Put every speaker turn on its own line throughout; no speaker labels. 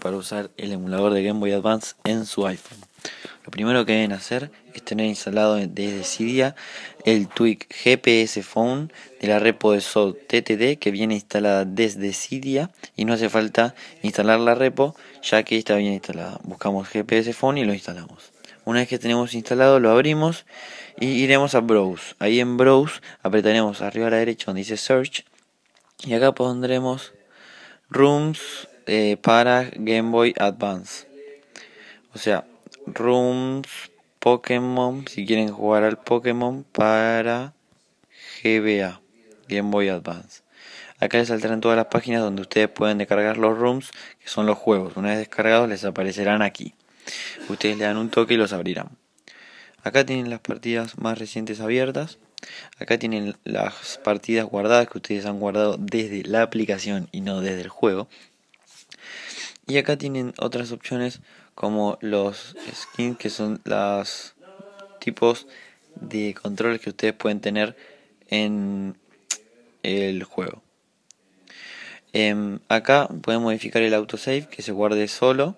para usar el emulador de Game Boy Advance en su iPhone. Lo primero que deben hacer es tener instalado desde Cydia el tweak GPS Phone de la repo de SOD TTD que viene instalada desde Cydia y no hace falta instalar la repo ya que está bien instalada. Buscamos GPS Phone y lo instalamos. Una vez que tenemos instalado lo abrimos y iremos a Browse. Ahí en Browse apretaremos arriba a la derecha donde dice Search y acá pondremos Rooms eh, para Game Boy Advance. O sea, Rooms Pokémon, si quieren jugar al Pokémon para GBA, Game Boy Advance. Acá les saltarán todas las páginas donde ustedes pueden descargar los rooms, que son los juegos. Una vez descargados les aparecerán aquí. Ustedes le dan un toque y los abrirán. Acá tienen las partidas más recientes abiertas. Acá tienen las partidas guardadas que ustedes han guardado desde la aplicación y no desde el juego. Y acá tienen otras opciones como los skins, que son los tipos de controles que ustedes pueden tener en el juego. Em, acá pueden modificar el autosave que se guarde solo.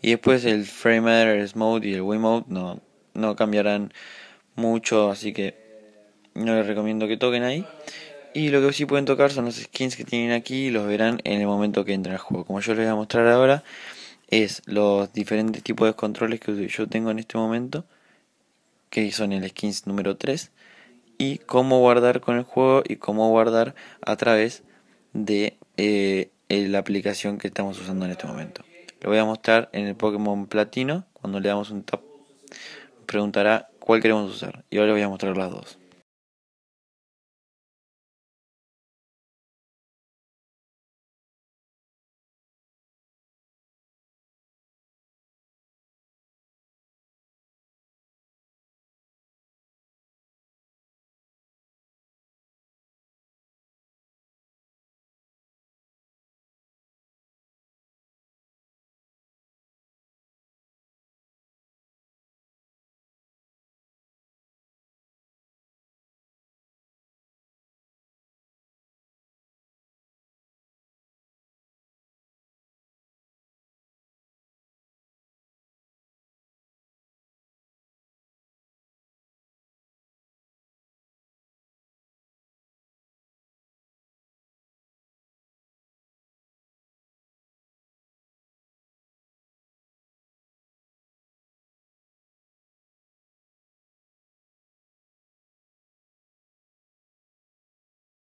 Y después el Framer, Mode y el Wiimote no, no cambiarán mucho, así que no les recomiendo que toquen ahí. Y lo que sí pueden tocar son los skins que tienen aquí y los verán en el momento que entra al juego. Como yo les voy a mostrar ahora, es los diferentes tipos de controles que yo tengo en este momento, que son el skins número 3, y cómo guardar con el juego y cómo guardar a través de eh, la aplicación que estamos usando en este momento. Lo voy a mostrar en el Pokémon Platino, cuando le damos un tap, preguntará cuál queremos usar. Y ahora les voy a mostrar las dos.